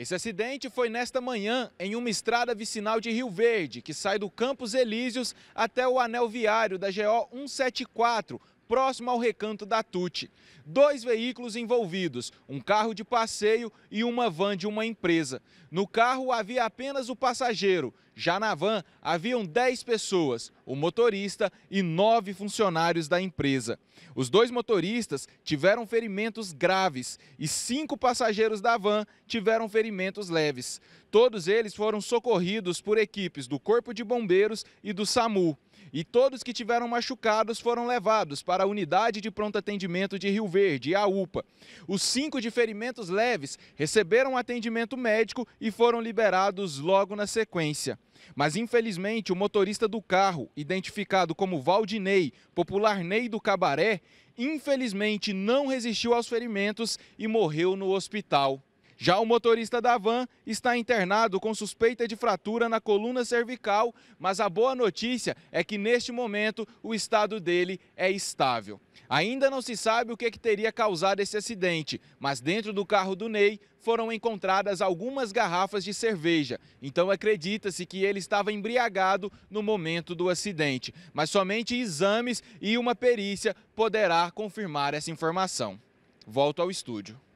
Esse acidente foi nesta manhã em uma estrada vicinal de Rio Verde, que sai do Campos Elíseos até o anel viário da GO 174, próximo ao recanto da Tute. Dois veículos envolvidos, um carro de passeio e uma van de uma empresa. No carro havia apenas o passageiro. Já na van haviam 10 pessoas, o motorista e nove funcionários da empresa. Os dois motoristas tiveram ferimentos graves e cinco passageiros da van tiveram ferimentos leves. Todos eles foram socorridos por equipes do Corpo de Bombeiros e do SAMU e todos que tiveram machucados foram levados para a unidade de pronto atendimento de Rio Verde, a UPA. Os cinco de ferimentos leves receberam atendimento médico e foram liberados logo na sequência. Mas infelizmente o motorista do carro, identificado como Valdinei, popular Ney do Cabaré, infelizmente não resistiu aos ferimentos e morreu no hospital. Já o motorista da van está internado com suspeita de fratura na coluna cervical, mas a boa notícia é que neste momento o estado dele é estável. Ainda não se sabe o que, é que teria causado esse acidente, mas dentro do carro do Ney foram encontradas algumas garrafas de cerveja. Então acredita-se que ele estava embriagado no momento do acidente, mas somente exames e uma perícia poderá confirmar essa informação. Volto ao estúdio.